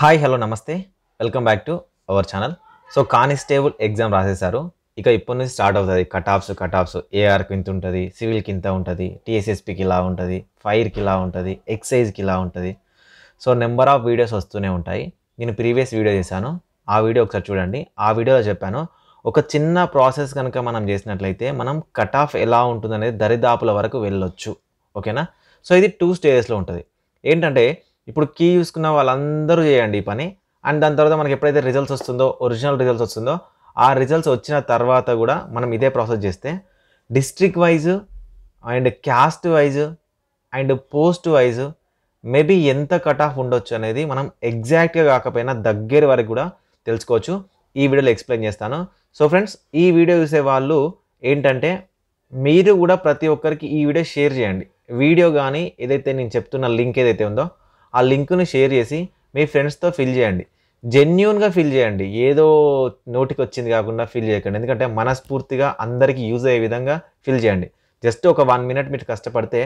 hi hello నమస్తే welcome back to our channel so constable exam రాసేశారు ఇక ఇప్పటి నుంచి స్టార్ట్ అవుతుంది కట్ ఆఫ్స్ కట్ ఆఫ్స్ ఏఆర్కి ఇంత ఉంటుంది సివిల్కి ఇంత ఉంటుంది టీఎస్ఎస్పికి ఇలా ఉంటుంది ఫైర్కి ఇలా ఉంటుంది ఎక్సైజ్కి ఇలా ఉంటుంది సో నెంబర్ ఆఫ్ వీడియోస్ వస్తూనే ఉంటాయి నేను ప్రీవియస్ వీడియో చేశాను ఆ వీడియో ఒకసారి చూడండి ఆ వీడియోలో చెప్పాను ఒక చిన్న ప్రాసెస్ కనుక మనం చేసినట్లయితే మనం కట్ ఆఫ్ ఎలా ఉంటుంది అనేది దరిదాపుల వరకు వెళ్ళొచ్చు ఓకేనా సో ఇది టూ స్టేజెస్లో ఉంటుంది ఏంటంటే ఇప్పుడు కీ చూసుకున్న వాళ్ళందరూ చేయండి ఈ పని అండ్ దాని తర్వాత మనకి ఎప్పుడైతే రిజల్ట్స్ వస్తుందో ఒరిజినల్ రిజల్ట్స్ వస్తుందో ఆ రిజల్ట్స్ వచ్చిన తర్వాత కూడా మనం ఇదే ప్రాసెస్ చేస్తే district wise and caste wise and post wise maybe ఎంత కట్ ఆఫ్ ఉండొచ్చు అనేది మనం ఎగ్జాక్ట్గా కాకపోయినా దగ్గర వరకు కూడా తెలుసుకోవచ్చు ఈ వీడియోలో ఎక్స్ప్లెయిన్ చేస్తాను సో ఫ్రెండ్స్ ఈ వీడియో చూసే వాళ్ళు ఏంటంటే మీరు కూడా ప్రతి ఒక్కరికి ఈ వీడియో షేర్ చేయండి వీడియో కానీ ఏదైతే నేను చెప్తున్న లింక్ ఏదైతే ఉందో ఆ లింక్ను షేర్ చేసి మీ ఫ్రెండ్స్తో ఫిల్ చేయండి జెన్యున్గా ఫిల్ చేయండి ఏదో నోటికి వచ్చింది కాకుండా ఫిల్ చేయకండి ఎందుకంటే మనస్ఫూర్తిగా అందరికీ యూజ్ అయ్యే విధంగా ఫిల్ చేయండి జస్ట్ ఒక వన్ మినిట్ మీరు కష్టపడితే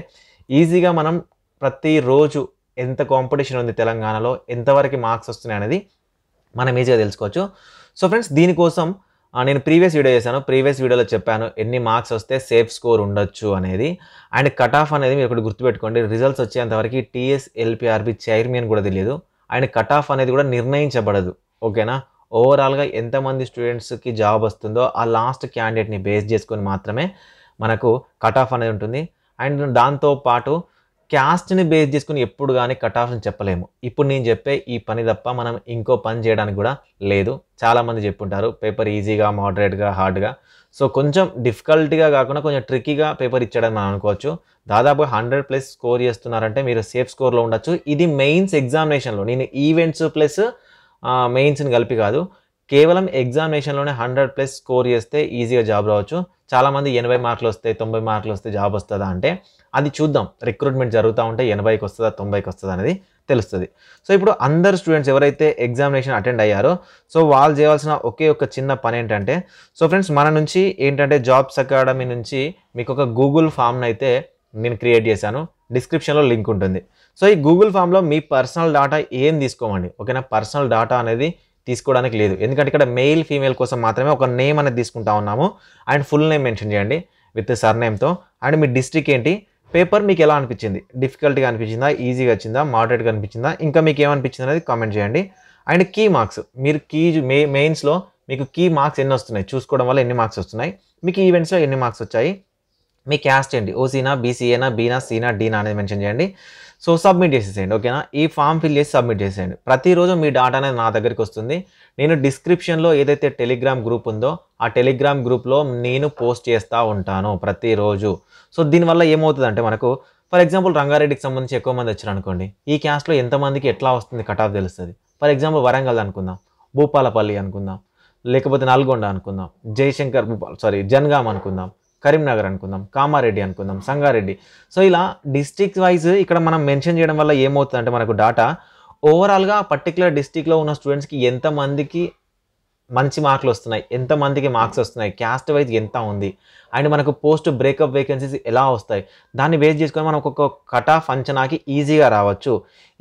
ఈజీగా మనం ప్రతిరోజు ఎంత కాంపిటీషన్ ఉంది తెలంగాణలో ఎంతవరకు మార్క్స్ వస్తున్నాయి అనేది మనం ఈజీగా తెలుసుకోవచ్చు సో ఫ్రెండ్స్ దీనికోసం నేను ప్రీవియస్ వీడియో చేశాను ప్రీవియస్ వీడియోలో చెప్పాను ఎన్ని మార్క్స్ వస్తే సేఫ్ స్కోర్ ఉండొచ్చు అనేది అండ్ కట్ ఆఫ్ అనేది మీరు ఇక్కడ గుర్తుపెట్టుకోండి రిజల్ట్స్ వచ్చేంతవరకు టీఎస్ ఎల్పిఆర్బి చైర్మన్ కూడా తెలియదు అండ్ కట్ ఆఫ్ అనేది కూడా నిర్ణయించబడదు ఓకేనా ఓవరాల్గా ఎంతమంది స్టూడెంట్స్కి జాబ్ వస్తుందో ఆ లాస్ట్ క్యాండిడేట్ని బేస్ చేసుకొని మాత్రమే మనకు కట్ ఆఫ్ అనేది ఉంటుంది అండ్ దాంతో పాటు క్యాస్ట్ని బేస్ చేసుకుని ఎప్పుడు కానీ కట్ ఆఫ్ని చెప్పలేము ఇప్పుడు నేను చెప్పే ఈ పని తప్ప మనం ఇంకో పని చేయడానికి కూడా లేదు చాలామంది చెప్పుంటారు పేపర్ ఈజీగా మోడరేట్గా హార్డ్గా సో కొంచెం డిఫికల్ట్గా కాకుండా కొంచెం ట్రిక్కీగా పేపర్ ఇచ్చాడని మనం అనుకోవచ్చు దాదాపు హండ్రెడ్ ప్లస్ స్కోర్ చేస్తున్నారంటే మీరు సేఫ్ స్కోర్లో ఉండొచ్చు ఇది మెయిన్స్ ఎగ్జామినేషన్లో నేను ఈవెంట్స్ ప్లస్ మెయిన్స్ని కలిపి కాదు కేవలం ఎగ్జామినేషన్లోనే హండ్రెడ్ ప్లస్ స్కోర్ చేస్తే ఈజీగా జాబ్ రావచ్చు చాలామంది ఎనభై మార్కులు వస్తాయి తొంభై మార్కులు వస్తే జాబ్ వస్తుందా అంటే అది చూద్దాం రిక్రూట్మెంట్ జరుగుతూ ఉంటే ఎనభైకి వస్తుందా తొంభైకి వస్తుందా అనేది తెలుస్తుంది సో ఇప్పుడు అందరు స్టూడెంట్స్ ఎవరైతే ఎగ్జామినేషన్ అటెండ్ అయ్యారో సో వాళ్ళు చేయాల్సిన ఒకే ఒక చిన్న పని ఏంటంటే సో ఫ్రెండ్స్ మన నుంచి ఏంటంటే జాబ్స్ అకాడమీ నుంచి మీకు ఒక గూగుల్ ఫామ్ని అయితే నేను క్రియేట్ చేశాను డిస్క్రిప్షన్లో లింక్ ఉంటుంది సో ఈ గూగుల్ ఫామ్లో మీ పర్సనల్ డాటా ఏం తీసుకోమండి ఓకేనా పర్సనల్ డాటా అనేది తీసుకోవడానికి లేదు ఎందుకంటే ఇక్కడ మెయిల్ ఫీమేల్ కోసం మాత్రమే ఒక నేమ్ అనేది తీసుకుంటా ఉన్నాము అండ్ ఫుల్ నేమ్ మెన్షన్ చేయండి విత్ సర్ నేమ్తో అండ్ మీ డిస్ట్రిక్ట్ ఏంటి పేపర్ మీకు ఎలా అనిపించింది డిఫికల్ట్గా అనిపించిందా ఈజీగా వచ్చిందా మోడరేట్గా అనిపించిందా ఇంకా మీకు ఏమనిపించింది అనేది కామెంట్ చేయండి అండ్ కీ మార్క్స్ మీరు కీ మే మెయిన్స్లో మీకు కీ మార్క్స్ ఎన్ని వస్తున్నాయి చూసుకోవడం వల్ల ఎన్ని మార్క్స్ వస్తున్నాయి మీకు ఈవెంట్స్లో ఎన్ని మార్క్స్ వచ్చాయి మీ క్యాస్ట్ ఏంటి ఓసీనా బీసీఏనా బీనా సీనా డీనా అనేది మెన్షన్ చేయండి సో సబ్మిట్ చేసేసేయండి ఓకేనా ఈ ఫామ్ ఫిల్ చేసి సబ్మిట్ చేసేయండి ప్రతిరోజు మీ డాటా అనేది నా దగ్గరికి వస్తుంది నేను డిస్క్రిప్షన్లో ఏదైతే టెలిగ్రామ్ గ్రూప్ ఉందో ఆ టెలిగ్రామ్ గ్రూప్లో నేను పోస్ట్ చేస్తూ ఉంటాను ప్రతిరోజు సో దీనివల్ల ఏమవుతుందంటే మనకు ఫర్ ఎగ్జాంపుల్ రంగారెడ్డికి సంబంధించి ఎక్కువ మంది వచ్చారు అనుకోండి ఈ క్యాస్ట్లో ఎంతమందికి ఎట్లా వస్తుంది కటాఫ్ తెలుస్తుంది ఫర్ ఎగ్జాంపుల్ వరంగల్ అనుకుందాం భూపాలపల్లి అనుకుందాం లేకపోతే నల్గొండ అనుకుందాం జయశంకర్ భూపాల్ సారీ జన్గామ్ అనుకుందాం కరీంనగర్ అనుకుందాం కామారెడ్డి అనుకుందాం సంగారెడ్డి సో ఇలా డిస్టిక్ వైజ్ ఇక్కడ మనం మెన్షన్ చేయడం వల్ల ఏమవుతుందంటే మనకు డాటా ఓవరాల్గా పర్టికులర్ డిస్టిక్లో ఉన్న స్టూడెంట్స్కి ఎంతమందికి మంచి మార్కులు వస్తున్నాయి ఎంతమందికి మార్క్స్ వస్తున్నాయి క్యాస్ట్ వైజ్ ఎంత ఉంది అండ్ మనకు పోస్ట్ బ్రేకప్ వేకెన్సీస్ ఎలా వస్తాయి దాన్ని వేస్ట్ చేసుకొని మనం ఒక్కొక్క కట్ ఆఫ్ అంచనాకి ఈజీగా రావచ్చు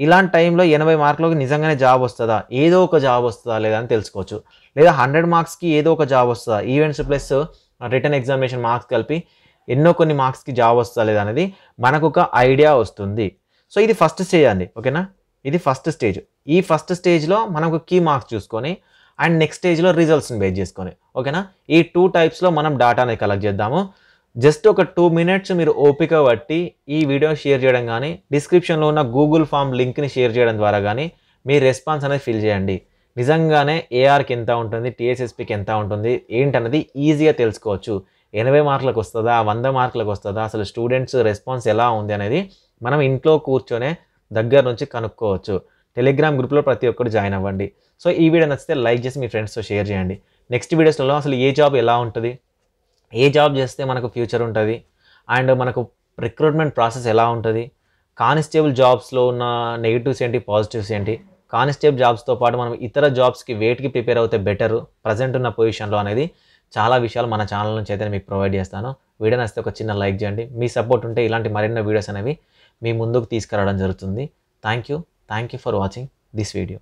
ఇలాంటి టైంలో ఎనభై మార్కులకు నిజంగానే జాబ్ వస్తుందా ఏదో ఒక జాబ్ వస్తుందా లేదా అని తెలుసుకోవచ్చు లేదా హండ్రెడ్ మార్క్స్కి ఏదో ఒక జాబ్ వస్తుందా events plus written examination marks కలిపి ఎన్నో కొన్ని మార్క్స్కి జాబ్ వస్తలేదు అనేది మనకు ఒక ఐడియా వస్తుంది సో ఇది ఫస్ట్ స్టేజ్ అండి ఓకేనా ఇది ఫస్ట్ స్టేజ్ ఈ ఫస్ట్ స్టేజ్లో మనకు కీ మార్క్స్ చూసుకొని అండ్ నెక్స్ట్ స్టేజ్లో రిజల్ట్స్ని బేస్ చేసుకొని ఓకేనా ఈ టూ టైప్స్లో మనం డాటాని కలెక్ట్ చేద్దాము జస్ట్ ఒక టూ మినిట్స్ మీరు ఓపిక బట్టి ఈ వీడియో షేర్ చేయడం కానీ డిస్క్రిప్షన్లో ఉన్న గూగుల్ ఫామ్ లింక్ని షేర్ చేయడం ద్వారా కానీ మీ రెస్పాన్స్ అనేది ఫిల్ చేయండి నిజంగానే ఏఆర్కి ఎంత ఉంటుంది టీఎస్ఎస్పికి ఎంత ఉంటుంది ఏంటన్నది ఈజీగా తెలుసుకోవచ్చు ఎనభై మార్కులకు వస్తుందా వంద మార్కులకు వస్తుందా అసలు స్టూడెంట్స్ రెస్పాన్స్ ఎలా ఉంది అనేది మనం ఇంట్లో కూర్చొనే దగ్గర నుంచి కనుక్కోవచ్చు టెలిగ్రామ్ గ్రూప్లో ప్రతి ఒక్కరు జాయిన్ అవ్వండి సో ఈ వీడియో నచ్చితే లైక్ చేసి మీ ఫ్రెండ్స్తో షేర్ చేయండి నెక్స్ట్ వీడియోస్లో అసలు ఏ జాబ్ ఎలా ఉంటుంది ఏ జాబ్ చేస్తే మనకు ఫ్యూచర్ ఉంటుంది అండ్ మనకు రిక్రూట్మెంట్ ప్రాసెస్ ఎలా ఉంటుంది కానిస్టేబుల్ జాబ్స్లో ఉన్న నెగిటివ్స్ ఏంటి పాజిటివ్స్ ఏంటి కానిస్టేబుల్ జాబ్స్తో పాటు మనం ఇతర జాబ్స్కి వెయిట్కి ప్రిపేర్ అవుతే బెటర్ ప్రజెంట్ ఉన్న పొజిషన్లో అనేది చాలా విషయాలు మన ఛానల్ నుంచి అయితే మీకు ప్రొవైడ్ చేస్తాను వీడియో నచ్చితే ఒక చిన్న లైక్ చేయండి మీ సపోర్ట్ ఉంటే ఇలాంటి మరిన్నో వీడియోస్ అనేవి మీ ముందుకు తీసుకురావడం జరుగుతుంది thank you thank you for watching this video